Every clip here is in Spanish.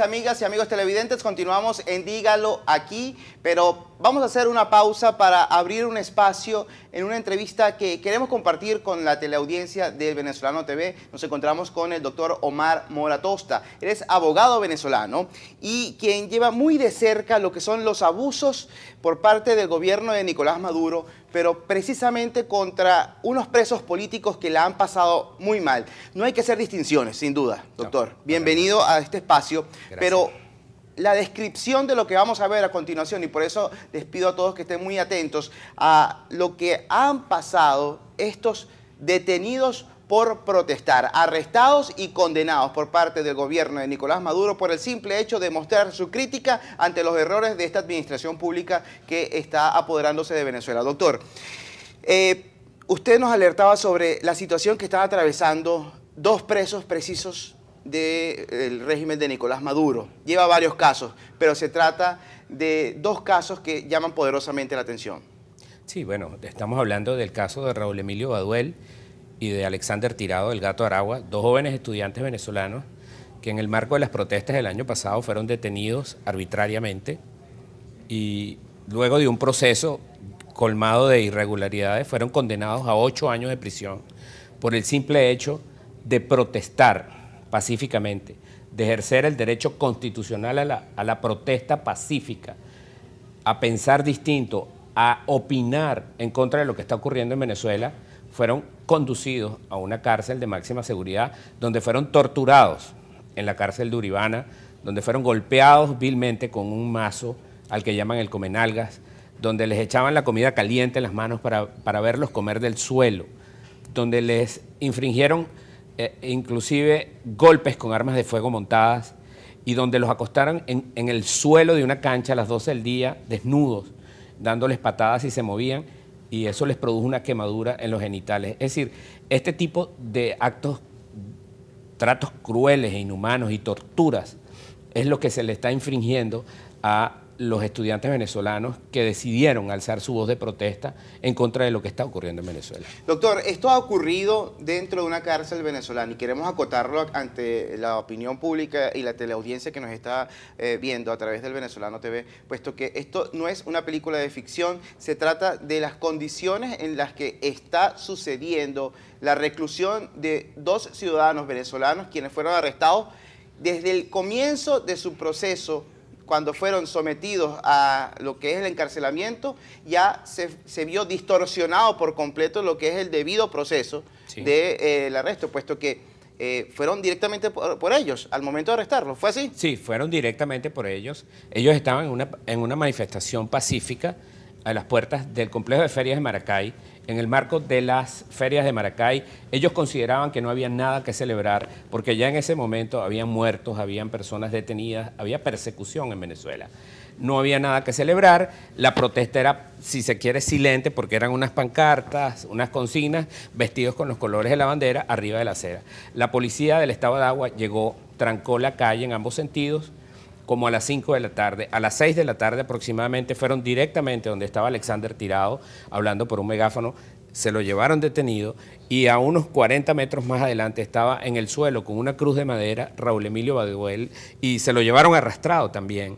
amigas y amigos televidentes. Continuamos en Dígalo aquí, pero vamos a hacer una pausa para abrir un espacio en una entrevista que queremos compartir con la teleaudiencia de Venezolano TV. Nos encontramos con el doctor Omar Moratosta. Él es abogado venezolano y quien lleva muy de cerca lo que son los abusos por parte del gobierno de Nicolás Maduro, pero precisamente contra unos presos políticos que la han pasado muy mal. No hay que hacer distinciones, sin duda, doctor. Bienvenido a este espacio, la descripción de lo que vamos a ver a continuación, y por eso les pido a todos que estén muy atentos a lo que han pasado estos detenidos por protestar, arrestados y condenados por parte del gobierno de Nicolás Maduro por el simple hecho de mostrar su crítica ante los errores de esta administración pública que está apoderándose de Venezuela. Doctor, eh, usted nos alertaba sobre la situación que están atravesando dos presos precisos del régimen de Nicolás Maduro. Lleva varios casos, pero se trata de dos casos que llaman poderosamente la atención. Sí, bueno, estamos hablando del caso de Raúl Emilio Baduel y de Alexander Tirado del Gato Aragua, dos jóvenes estudiantes venezolanos que en el marco de las protestas del año pasado fueron detenidos arbitrariamente y luego de un proceso colmado de irregularidades fueron condenados a ocho años de prisión por el simple hecho de protestar pacíficamente, de ejercer el derecho constitucional a la, protesta pacífica, a pensar distinto, a opinar en contra de lo que está ocurriendo en Venezuela, fueron conducidos a una cárcel de máxima seguridad, donde fueron torturados en la cárcel de Uribana, donde fueron golpeados vilmente con un mazo al que llaman el comenalgas, donde les echaban la comida caliente en las manos para, para verlos comer del suelo, donde les infringieron eh, e inclusive golpes con armas de fuego montadas y donde los acostaran en, el suelo de una cancha a las 12 del día, desnudos, dándoles patadas y se movían y eso les produjo una quemadura en los genitales. Es decir, este tipo de actos, tratos crueles e inhumanos y torturas es lo que se le está infringiendo a los estudiantes venezolanos que decidieron alzar su voz de protesta en contra de lo que está ocurriendo en Venezuela. Doctor, esto ha ocurrido dentro de una cárcel venezolana y queremos acotarlo ante la opinión pública y la teleaudiencia que nos está eh, viendo a través del Venezolano TV, puesto que esto no es una película de ficción, se trata de las condiciones en las que está sucediendo la reclusión de dos ciudadanos venezolanos quienes fueron arrestados desde el comienzo de su proceso cuando fueron sometidos a lo que es el encarcelamiento, ya se, vio distorsionado por completo lo que es el debido proceso del de, eh, arresto, puesto que eh, fueron directamente por, por, ellos al momento de arrestarlos. ¿Fue así? Sí, fueron directamente por ellos. Ellos estaban en una, en una manifestación pacífica a las puertas del complejo de ferias de Maracay. En el marco de las ferias de Maracay, ellos consideraban que no había nada que celebrar porque ya en ese momento habían muertos, habían personas detenidas, había persecución en Venezuela. No había nada que celebrar, la protesta era, si se quiere, silente porque eran unas pancartas, unas consignas, vestidos con los colores de la bandera arriba de la acera. La policía del estado de Agua llegó, trancó la calle en ambos sentidos, como a las 5 de la tarde. A las 6 de la tarde aproximadamente fueron directamente donde estaba Alexander tirado, hablando por un megáfono, se lo llevaron detenido y a unos 40 metros más adelante estaba en el suelo con una cruz de madera Raúl Emilio Baduel y se lo llevaron arrastrado también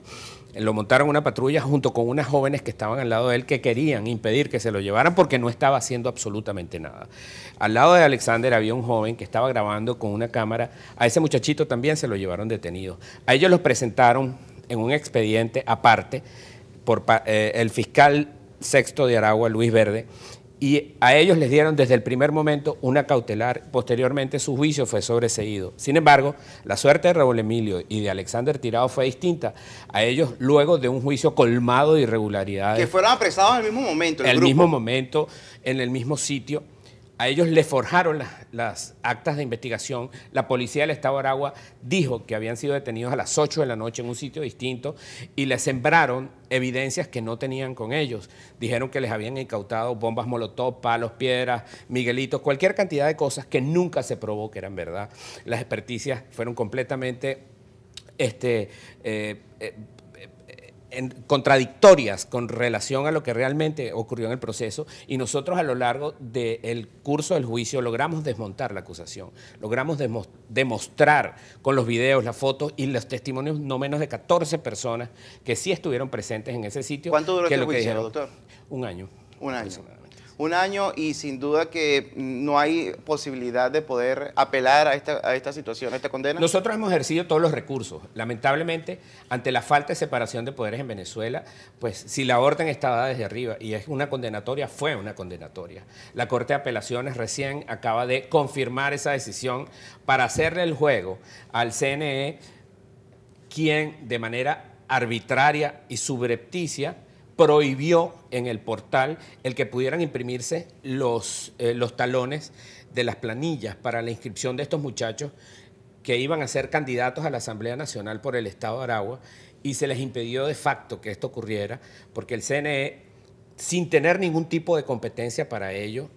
lo montaron una patrulla junto con unas jóvenes que estaban al lado de él que querían impedir que se lo llevaran porque no estaba haciendo absolutamente nada. Al lado de Alexander había un joven que estaba grabando con una cámara. A ese muchachito también se lo llevaron detenido. A ellos los presentaron en un expediente aparte por eh, el fiscal sexto de Aragua, Luis Verde, y a ellos les dieron desde el primer momento una cautelar. Posteriormente su juicio fue sobreseído. Sin embargo, la suerte de Raúl Emilio y de Alexander Tirado fue distinta a ellos luego de un juicio colmado de irregularidades. Que fueron apresados en mismo momento. En el mismo momento, en el mismo sitio a ellos le forjaron las, actas de investigación. La policía del Estado de Aragua dijo que habían sido detenidos a las 8 de la noche en un sitio distinto y les sembraron evidencias que no tenían con ellos. Dijeron que les habían incautado bombas molotov, palos, piedras, miguelitos, cualquier cantidad de cosas que nunca se probó que eran verdad. Las experticias fueron completamente... Este, eh, eh, contradictorias con relación a lo que realmente ocurrió en el proceso y nosotros a lo largo del curso del juicio logramos desmontar la acusación, logramos demostrar con los videos, las fotos y los testimonios no menos de 14 personas que sí estuvieron presentes en ese sitio. ¿Cuánto duró el este juicio, doctor? Un año. Un año un año y sin duda que no hay posibilidad de poder apelar a esta, esta situación, a esta condena. Nosotros hemos ejercido todos los recursos. Lamentablemente, ante la falta de separación de poderes en Venezuela, pues si la orden estaba desde arriba y es una condenatoria, fue una condenatoria. La Corte de Apelaciones recién acaba de confirmar esa decisión para hacerle el juego al CNE, quien de manera arbitraria y subrepticia prohibió en el portal el que pudieran imprimirse los, eh, los talones de las planillas para la inscripción de estos muchachos que iban a ser candidatos a la Asamblea Nacional por el Estado de Aragua y se les impidió de facto que esto ocurriera porque el CNE, sin tener ningún tipo de competencia para ello,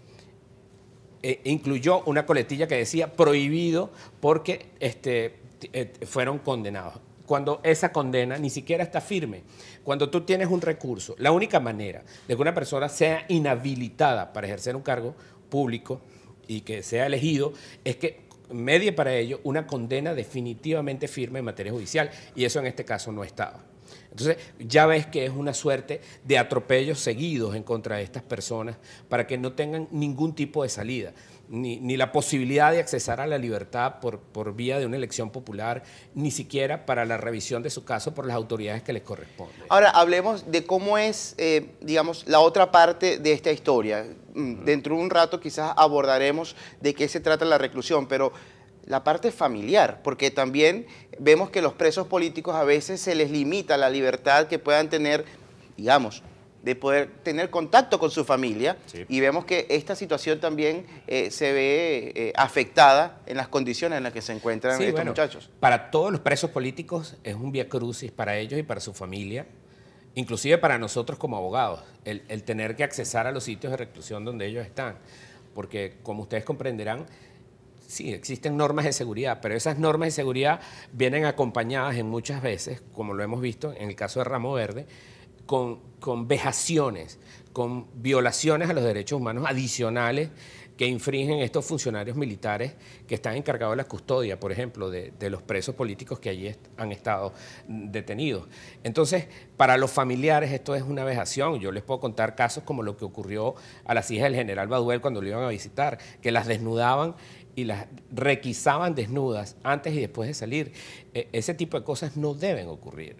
eh, incluyó una coletilla que decía prohibido porque este, eh, fueron condenados cuando esa condena ni siquiera está firme. Cuando tú tienes un recurso, la única manera de que una persona sea inhabilitada para ejercer un cargo público y que sea elegido es que medie para ello una condena definitivamente firme en materia judicial y eso en este caso no estaba. Entonces, ya ves que es una suerte de atropellos seguidos en contra de estas personas para que no tengan ningún tipo de salida ni, la posibilidad de accesar a la libertad por, por vía de una elección popular, ni siquiera para la revisión de su caso por las autoridades que les corresponden. Ahora, hablemos de cómo es, eh, digamos, la otra parte de esta historia. Mm, dentro de un rato quizás abordaremos de qué se trata la reclusión, pero la parte familiar, porque también vemos que los presos políticos a veces se les limita la libertad que puedan tener, digamos, de poder tener contacto con su familia y vemos que esta situación también eh, se ve eh, afectada en las condiciones en las que se encuentran estos muchachos. Para todos los presos políticos es un vía crucis para ellos y para su familia, inclusive para nosotros como abogados, el, el tener que accesar a los sitios de reclusión donde ellos están, porque como ustedes comprenderán, sí, existen normas de seguridad, pero esas normas de seguridad vienen acompañadas en muchas veces, como lo hemos visto en el caso de Ramo Verde, con, vejaciones, con violaciones a los derechos humanos adicionales que infringen estos funcionarios militares que están encargados de la custodia, por ejemplo, de, los presos políticos que allí han estado detenidos. Entonces, para los familiares esto es una vejación. Yo les puedo contar casos como lo que ocurrió a las hijas del general Baduel cuando lo iban a visitar, que las desnudaban y las requisaban desnudas antes y después de salir. E-, ese tipo de cosas no deben ocurrir.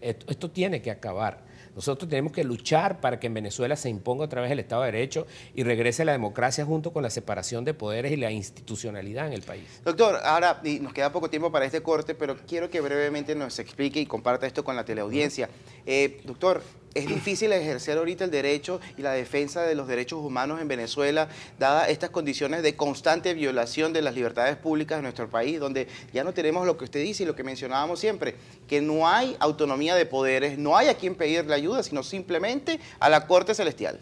Esto tiene que acabar. Nosotros tenemos que luchar para que en Venezuela se imponga otra vez el Estado de Derecho y regrese la democracia junto con la separación de poderes y la institucionalidad en el país. Doctor, ahora nos queda poco tiempo para este corte, pero quiero que brevemente nos explique y comparta esto con la teleaudiencia. Eh, doctor, es difícil ejercer ahorita el derecho y la defensa de los derechos humanos en Venezuela, dadas estas condiciones de constante violación de las libertades públicas de nuestro país, donde ya no tenemos lo que usted dice y lo que mencionábamos siempre, que no hay autonomía de poderes, no hay a quien pedirle ayuda, sino simplemente a la Corte Celestial.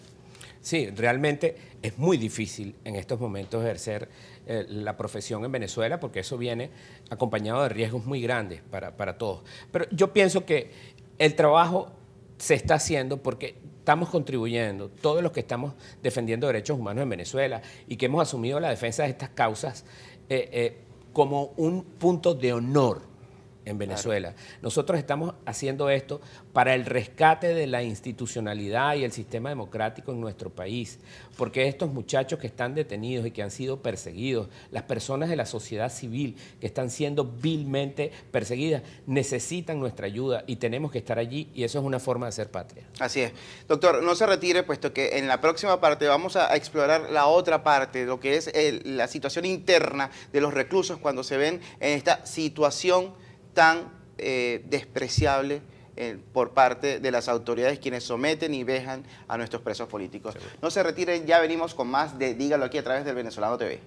Sí, realmente es muy difícil en estos momentos ejercer eh, la profesión en Venezuela porque eso viene acompañado de riesgos muy grandes para, para todos. Pero yo pienso que el trabajo se está haciendo porque estamos contribuyendo, todos los que estamos defendiendo derechos humanos en Venezuela y que hemos asumido la defensa de estas causas eh, eh, como un punto de honor en Venezuela. Nosotros estamos haciendo esto para el rescate de la institucionalidad y el sistema democrático en nuestro país, porque estos muchachos que están detenidos y que han sido perseguidos, las personas de la sociedad civil que están siendo vilmente perseguidas, necesitan nuestra ayuda y tenemos que estar allí y eso es una forma de ser patria. Así es. Doctor, no se retire, puesto que en la próxima parte vamos a explorar la otra parte, lo que es la situación interna de los reclusos cuando se ven en esta situación tan eh, despreciable eh, por parte de las autoridades quienes someten y vejan a nuestros presos políticos. No se retiren, ya venimos con más de Dígalo aquí a través del Venezolano TV.